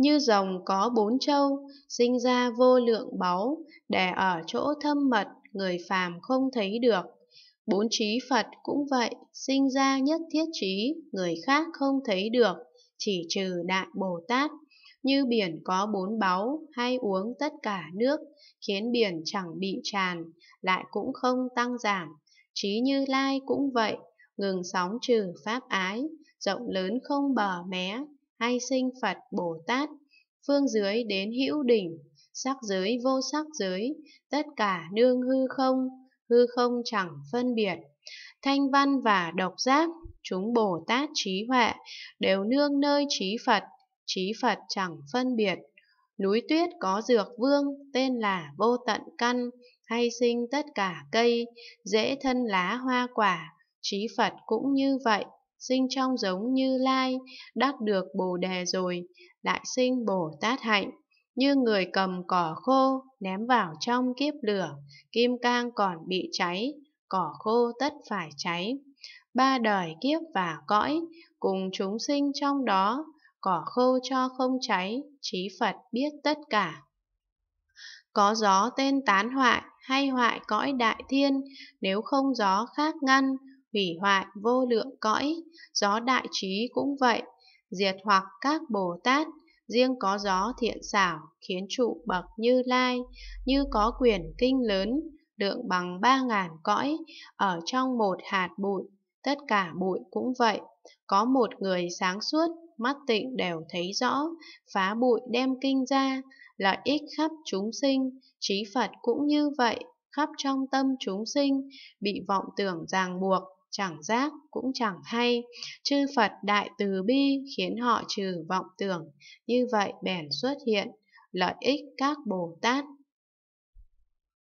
như rồng có bốn châu sinh ra vô lượng báu, để ở chỗ thâm mật người phàm không thấy được. Bốn trí Phật cũng vậy, sinh ra nhất thiết trí, người khác không thấy được, chỉ trừ Đại Bồ Tát, như biển có bốn báu hay uống tất cả nước, khiến biển chẳng bị tràn, lại cũng không tăng giảm. Trí Như Lai cũng vậy, ngừng sóng trừ pháp ái, rộng lớn không bờ mé, hay sinh Phật Bồ Tát, phương dưới đến hữu đỉnh, sắc giới vô sắc giới, tất cả nương hư không, hư không chẳng phân biệt. Thanh văn và độc giác, chúng Bồ Tát trí huệ, đều nương nơi trí Phật, trí Phật chẳng phân biệt. Núi tuyết có dược vương, tên là vô tận căn, hay sinh tất cả cây, dễ thân lá hoa quả, trí Phật cũng như vậy sinh trong giống như lai, đắc được bồ đề rồi, lại sinh bồ tát hạnh. Như người cầm cỏ khô, ném vào trong kiếp lửa, kim cang còn bị cháy, cỏ khô tất phải cháy. Ba đời kiếp và cõi, cùng chúng sinh trong đó, cỏ khô cho không cháy, trí Phật biết tất cả. Có gió tên tán hoại hay hoại cõi đại thiên, nếu không gió khác ngăn, hủy hoại vô lượng cõi, gió đại trí cũng vậy, diệt hoặc các Bồ Tát, riêng có gió thiện xảo, khiến trụ bậc như lai, như có quyền kinh lớn, lượng bằng ba ngàn cõi, ở trong một hạt bụi, tất cả bụi cũng vậy, có một người sáng suốt, mắt tịnh đều thấy rõ, phá bụi đem kinh ra, lợi ích khắp chúng sinh, trí Phật cũng như vậy, khắp trong tâm chúng sinh, bị vọng tưởng ràng buộc, chẳng giác cũng chẳng hay. Chư Phật đại từ bi khiến họ trừ vọng tưởng, như vậy bèn xuất hiện lợi ích các Bồ Tát